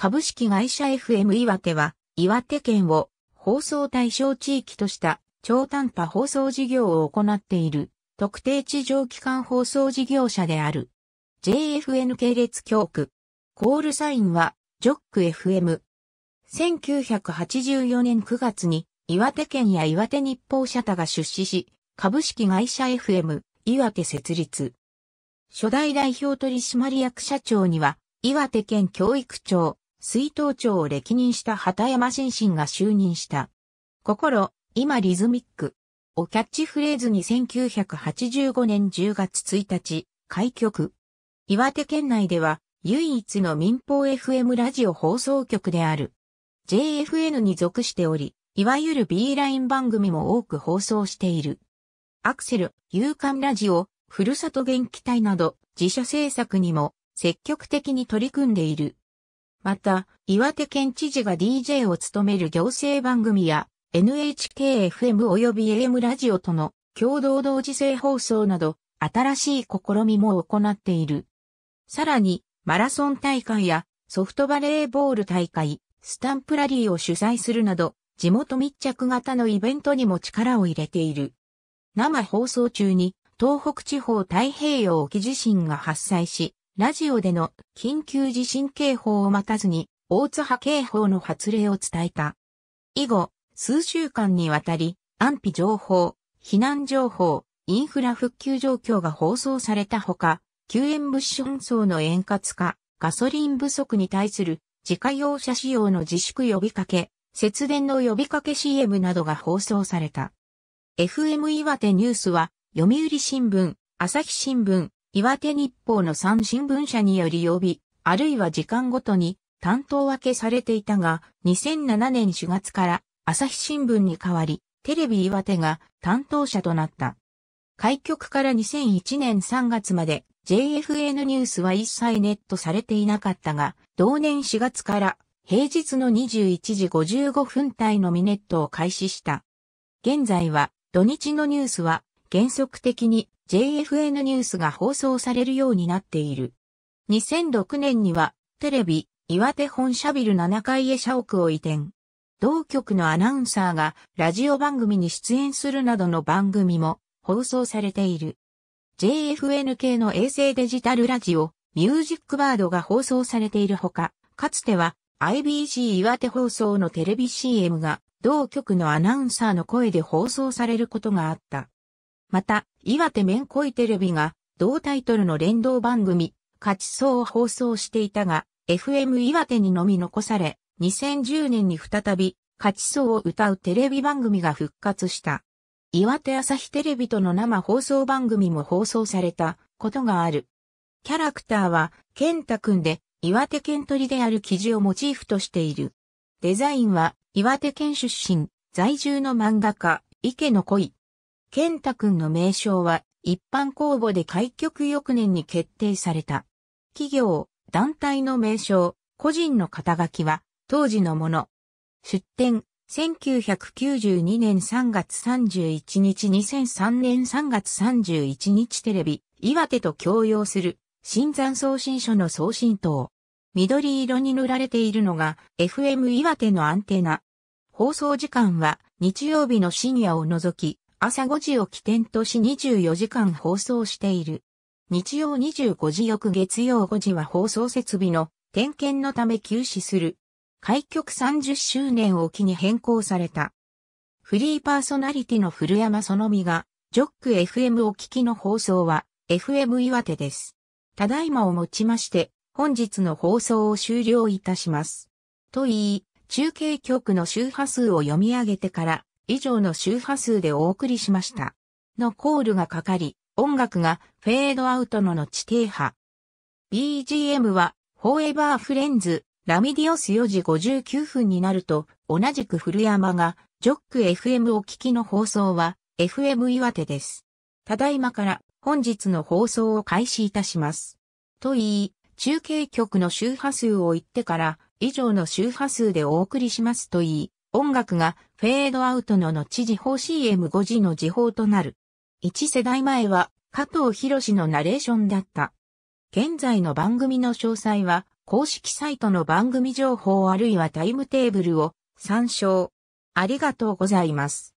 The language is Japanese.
株式会社 FM 岩手は、岩手県を放送対象地域とした超短波放送事業を行っている特定地上機関放送事業者である。JFN 系列教区。コールサインは、ジョック FM。1984年9月に、岩手県や岩手日報社多が出資し、株式会社 FM、岩手設立。初代代表取締役社長には、岩手県教育庁、水頭長を歴任した畑山新進が就任した。心、今リズミック。をキャッチフレーズに1985年10月1日、開局。岩手県内では唯一の民放 FM ラジオ放送局である。JFN に属しており、いわゆる B ライン番組も多く放送している。アクセル、勇敢ラジオ、ふるさと元気隊など自社制作にも積極的に取り組んでいる。また、岩手県知事が DJ を務める行政番組や NHKFM 及び AM ラジオとの共同同時性放送など新しい試みも行っている。さらに、マラソン大会やソフトバレーボール大会、スタンプラリーを主催するなど、地元密着型のイベントにも力を入れている。生放送中に東北地方太平洋沖地震が発災し、ラジオでの緊急地震警報を待たずに、大津波警報の発令を伝えた。以後、数週間にわたり、安否情報、避難情報、インフラ復旧状況が放送されたほか、救援物資運送の円滑化、ガソリン不足に対する自家用車使用の自粛呼びかけ、節電の呼びかけ CM などが放送された。FM 岩手ニュースは、読売新聞、朝日新聞、岩手日報の3新聞社により予備、あるいは時間ごとに担当分けされていたが、2007年4月から朝日新聞に代わり、テレビ岩手が担当者となった。開局から2001年3月まで JFN ニュースは一切ネットされていなかったが、同年4月から平日の21時55分帯のミネットを開始した。現在は土日のニュースは原則的に JFN ニュースが放送されるようになっている。2006年には、テレビ、岩手本社ビル7階へ社屋を移転。同局のアナウンサーがラジオ番組に出演するなどの番組も放送されている。JFN 系の衛星デジタルラジオ、ミュージックバードが放送されているほか、かつては IBC 岩手放送のテレビ CM が同局のアナウンサーの声で放送されることがあった。また、岩手めんこいテレビが同タイトルの連動番組、勝ちそうを放送していたが、FM 岩手にのみ残され、2010年に再び、勝ちそうを歌うテレビ番組が復活した。岩手朝日テレビとの生放送番組も放送されたことがある。キャラクターは、ンタくんで、岩手県鳥である記事をモチーフとしている。デザインは、岩手県出身、在住の漫画家、池の恋、ケンタ君の名称は一般公募で開局翌年に決定された。企業、団体の名称、個人の肩書きは当時のもの。出展、1992年3月31日2003年3月31日テレビ、岩手と共用する、新山送信所の送信塔。緑色に塗られているのが FM 岩手のアンテナ。放送時間は日曜日の深夜を除き朝5時を起点とし24時間放送している。日曜25時翌月曜5時は放送設備の点検のため休止する。開局30周年を機に変更された。フリーパーソナリティの古山そのみが、ジョック FM を聞きの放送は、FM 岩手です。ただいまをもちまして、本日の放送を終了いたします。と言い、中継局の周波数を読み上げてから、以上の周波数でお送りしました。のコールがかかり、音楽がフェードアウトの後低波。BGM は、フォーエバーフレンズ、ラミディオス4時59分になると、同じく古山が、ジョック FM お聞きの放送は、FM 岩手です。ただいまから本日の放送を開始いたします。と言い、中継局の周波数を言ってから、以上の周波数でお送りしますと言い、音楽がフェードアウトの後時報 CM5 時の時報となる。一世代前は加藤博士のナレーションだった。現在の番組の詳細は公式サイトの番組情報あるいはタイムテーブルを参照。ありがとうございます。